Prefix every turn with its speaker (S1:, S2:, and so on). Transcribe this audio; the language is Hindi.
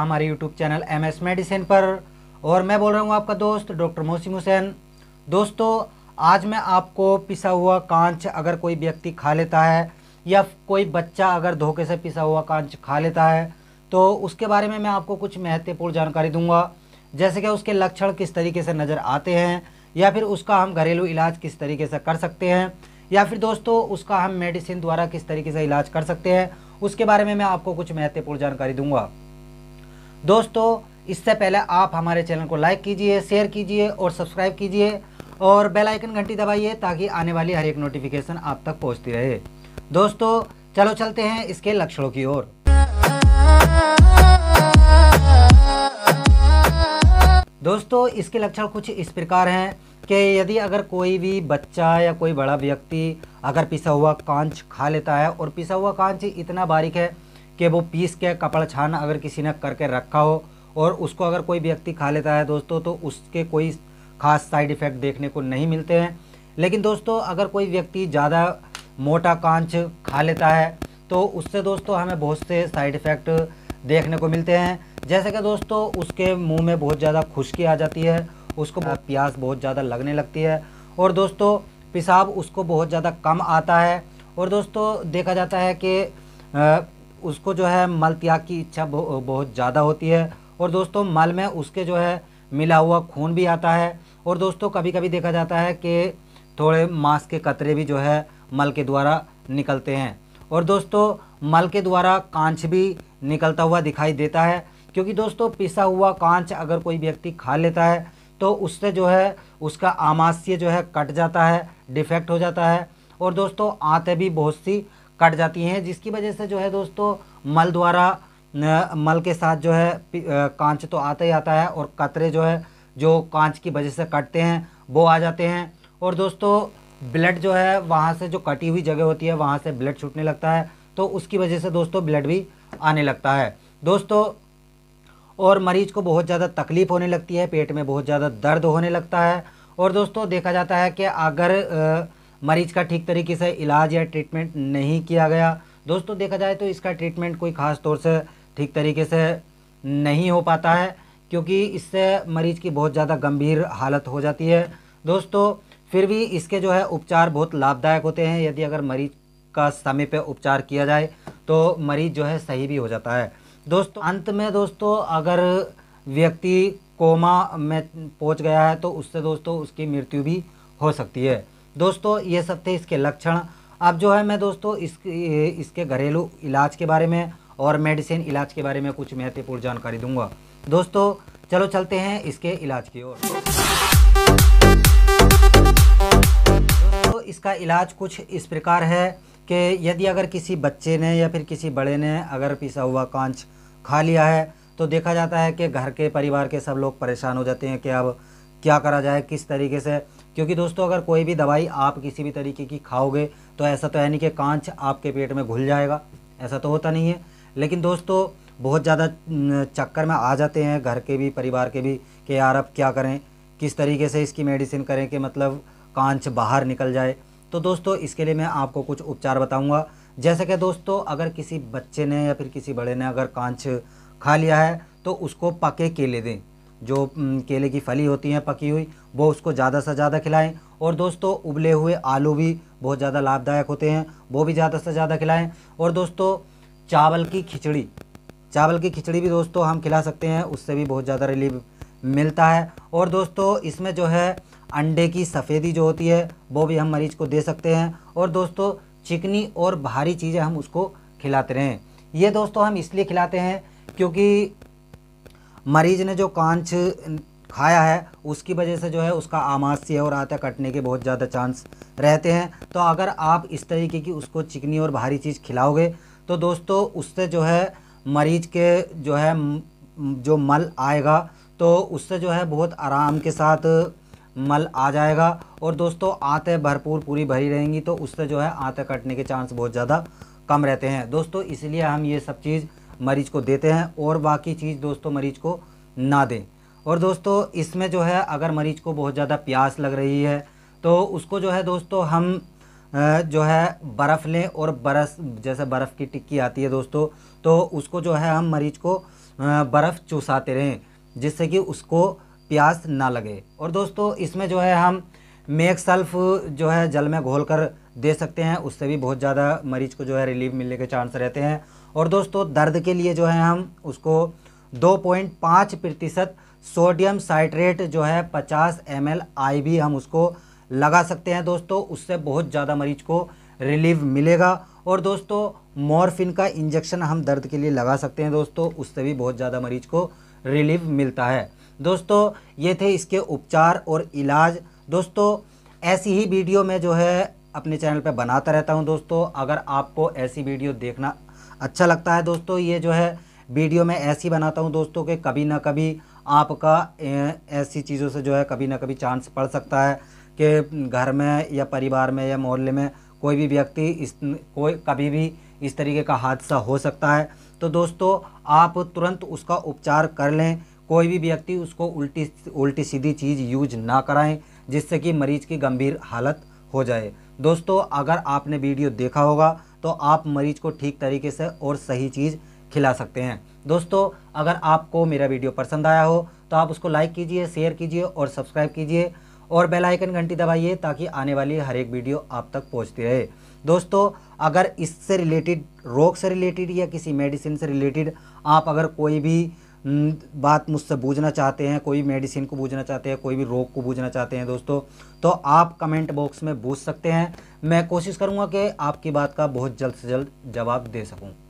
S1: हमारे YouTube channel M S medicine पर और मैं बोल रहा हूँ आपका दोस्त डॉक्टर मोसिम हुसैन दोस्तों आज मैं आपको पिसा हुआ कांच अगर कोई व्यक्ति खा लेता है या कोई बच्चा अगर धोखे से पिसा हुआ कांच खा लेता है तो उसके बारे में मैं आपको कुछ महत्वपूर्ण जानकारी दूंगा जैसे कि उसके लक्षण किस तरीके से नज़र आते हैं या फिर उसका हम घरेलू इलाज किस तरीके से कर सकते हैं या फिर दोस्तों उसका हम मेडिसिन द्वारा किस तरीके से इलाज कर सकते हैं उसके बारे में मैं आपको कुछ महत्वपूर्ण जानकारी दूंगा दोस्तों इससे पहले आप हमारे चैनल को लाइक कीजिए शेयर कीजिए और सब्सक्राइब कीजिए और बेल आइकन घंटी दबाइए ताकि आने वाली हर एक नोटिफिकेशन आप तक पहुंचती रहे दोस्तों चलो चलते हैं इसके लक्षणों की ओर दोस्तों इसके लक्षण कुछ इस प्रकार हैं कि यदि अगर कोई भी बच्चा या कोई बड़ा व्यक्ति अगर पिसा हुआ कांच खा लेता है और पिसा हुआ कांच इतना बारीक है कि वो पीस के कपड़ छान अगर किसी ने करके रखा हो और उसको अगर कोई व्यक्ति खा लेता है दोस्तों तो उसके कोई खास साइड इफ़ेक्ट देखने को नहीं मिलते हैं लेकिन दोस्तों अगर कोई व्यक्ति ज़्यादा मोटा कांच खा लेता है तो उससे दोस्तों हमें बहुत से साइड इफ़ेक्ट देखने को मिलते हैं जैसे कि दोस्तों उसके मुंह में बहुत ज़्यादा खुश्की आ जाती है उसको प्यास बहुत ज़्यादा लगने लगती है और दोस्तों पेशाब उसको बहुत ज़्यादा कम आता है और दोस्तों देखा जाता है कि उसको जो है मल त्याग की इच्छा बहुत ज़्यादा होती है और दोस्तों मल में उसके जो है मिला हुआ खून भी आता है और दोस्तों कभी कभी देखा जाता है कि थोड़े मांस के कतरे भी जो है मल के द्वारा निकलते हैं और दोस्तों मल के द्वारा कांच भी निकलता हुआ दिखाई देता है क्योंकि दोस्तों पिसा हुआ कांच अगर कोई व्यक्ति खा लेता है तो उससे जो है उसका आमाशय जो है कट जाता है डिफेक्ट हो जाता है और दोस्तों आते भी बहुत सी कट जाती हैं जिसकी वजह से जो है दोस्तों मल द्वारा मल के साथ जो है कांच तो आता ही आता है और कतरे जो है जो कांच की वजह से कटते हैं वो आ जाते हैं और दोस्तों ब्लड जो है वहाँ से जो कटी हुई जगह होती है वहाँ से ब्लड छूटने लगता है तो उसकी वजह से दोस्तों ब्लड भी आने लगता है दोस्तों और मरीज को बहुत ज़्यादा तकलीफ़ होने लगती है पेट में बहुत ज़्यादा दर्द होने लगता है और दोस्तों देखा जाता है कि अगर मरीज का ठीक तरीके से इलाज या ट्रीटमेंट नहीं किया गया दोस्तों देखा जाए तो इसका ट्रीटमेंट कोई ख़ास तौर से ठीक तरीके से नहीं हो पाता है क्योंकि इससे मरीज़ की बहुत ज़्यादा गंभीर हालत हो जाती है दोस्तों फिर भी इसके जो है उपचार बहुत लाभदायक होते हैं यदि अगर मरीज का समय पर उपचार किया जाए तो मरीज जो है सही भी हो जाता है दोस्तों अंत में दोस्तों अगर व्यक्ति कोमा में पहुंच गया है तो उससे दोस्तों उसकी मृत्यु भी हो सकती है दोस्तों ये सब थे इसके लक्षण अब जो है मैं दोस्तों इसके इसके घरेलू इलाज के बारे में और मेडिसिन इलाज के बारे में कुछ महत्वपूर्ण जानकारी दूंगा दोस्तों चलो चलते हैं इसके इलाज की ओर दोस्तों इसका इलाज कुछ इस प्रकार है कि यदि अगर किसी बच्चे ने या फिर किसी बड़े ने अगर पिसा हुआ कांच खा लिया है तो देखा जाता है कि घर के परिवार के सब लोग परेशान हो जाते हैं कि अब क्या करा जाए किस तरीके से क्योंकि दोस्तों अगर कोई भी दवाई आप किसी भी तरीके की खाओगे तो ऐसा तो है नहीं कि कांच आपके पेट में घुल जाएगा ऐसा तो होता नहीं है लेकिन दोस्तों बहुत ज़्यादा चक्कर में आ जाते हैं घर के भी परिवार के भी कि यार अब क्या करें किस तरीके से इसकी मेडिसिन करें कि मतलब कांच बाहर निकल जाए तो दोस्तों इसके लिए मैं आपको कुछ उपचार बताऊँगा जैसे कि दोस्तों अगर किसी बच्चे ने या फिर किसी बड़े ने अगर कांच खा लिया है तो उसको पके केले दें जो केले की फली होती हैं पकी हुई वो उसको ज़्यादा से ज़्यादा खिलाएं और दोस्तों उबले हुए आलू भी बहुत ज़्यादा लाभदायक होते हैं वो भी ज़्यादा से ज़्यादा खिलाएं और दोस्तों चावल की खिचड़ी चावल की खिचड़ी भी दोस्तों हम खिला सकते हैं उससे भी बहुत ज़्यादा रिलीफ मिलता है और दोस्तों इसमें जो है अंडे की सफ़ेदी जो होती है वो भी हम मरीज को दे सकते हैं और दोस्तों चिकनी और भारी चीज़ें हम उसको खिलाते रहें ये दोस्तों हम इसलिए खिलाते हैं क्योंकि मरीज ने जो कांच खाया है उसकी वजह से जो है उसका आमाशय और आते कटने के बहुत ज़्यादा चांस रहते हैं तो अगर आप इस तरीके की उसको चिकनी और भारी चीज़ खिलाओगे तो दोस्तों उससे जो है मरीज के जो है जो मल आएगा तो उससे जो है बहुत आराम के साथ मल आ जाएगा और दोस्तों आते भरपूर पूरी भरी रहेंगी तो उससे जो है आते कटने के चांस बहुत ज़्यादा कम रहते हैं दोस्तों इसलिए हम ये सब चीज़ मरीज को देते हैं और बाकी चीज़ दोस्तों मरीज को ना दें और दोस्तों इसमें जो है अगर मरीज को बहुत ज़्यादा प्यास लग रही है तो उसको जो है दोस्तों हम जो है बर्फ़ लें और बरस जैसे बर्फ़ की टिक्की आती है दोस्तों तो उसको जो है हम मरीज़ को बर्फ़ चूसाते रहें जिससे कि उसको प्यास ना लगे और दोस्तों इसमें जो है हम मेक सल्फ जो है जल में घोल कर दे सकते हैं उससे भी बहुत ज़्यादा मरीज़ को जो है रिलीफ मिलने के चांस रहते हैं और दोस्तों दर्द के लिए जो है हम उसको दो पॉइंट पाँच प्रतिशत सोडियम साइट्रेट जो है पचास एम एल आई भी हम उसको लगा सकते हैं दोस्तों उससे बहुत ज़्यादा मरीज को रिलीव मिलेगा और दोस्तों मॉर्फिन का इंजेक्शन हम दर्द के लिए लगा सकते हैं दोस्तों उससे भी बहुत ज़्यादा मरीज को रिलीव मिलता है दोस्तों ये थे इसके उपचार और इलाज दोस्तों ऐसी ही वीडियो में जो है अपने चैनल पर बनाता रहता हूँ दोस्तों अगर आपको ऐसी वीडियो देखना अच्छा लगता है दोस्तों ये जो है वीडियो मैं ऐसी बनाता हूँ दोस्तों कि कभी ना कभी आपका ऐसी चीज़ों से जो है कभी ना कभी चांस पड़ सकता है कि घर में या परिवार में या मोहल्ले में कोई भी व्यक्ति इस कोई कभी भी इस तरीके का हादसा हो सकता है तो दोस्तों आप तुरंत उसका उपचार कर लें कोई भी व्यक्ति उसको उल्टी उल्टी सीधी चीज़ यूज ना कराएं जिससे कि मरीज़ की गंभीर हालत हो जाए दोस्तों अगर आपने वीडियो देखा होगा तो आप मरीज को ठीक तरीके से और सही चीज़ खिला सकते हैं दोस्तों अगर आपको मेरा वीडियो पसंद आया हो तो आप उसको लाइक कीजिए शेयर कीजिए और सब्सक्राइब कीजिए और बेल आइकन घंटी दबाइए ताकि आने वाली हर एक वीडियो आप तक पहुंचती रहे दोस्तों अगर इससे रिलेटेड रोग से रिलेटेड या किसी मेडिसिन से रिलेटेड आप अगर कोई भी बात मुझसे बूझना चाहते हैं कोई मेडिसिन को बूझना चाहते हैं कोई भी रोग को बूझना चाहते हैं दोस्तों तो आप कमेंट बॉक्स में बूझ सकते हैं मैं कोशिश करूँगा कि आपकी बात का बहुत जल्द से जल्द जवाब दे सकूँ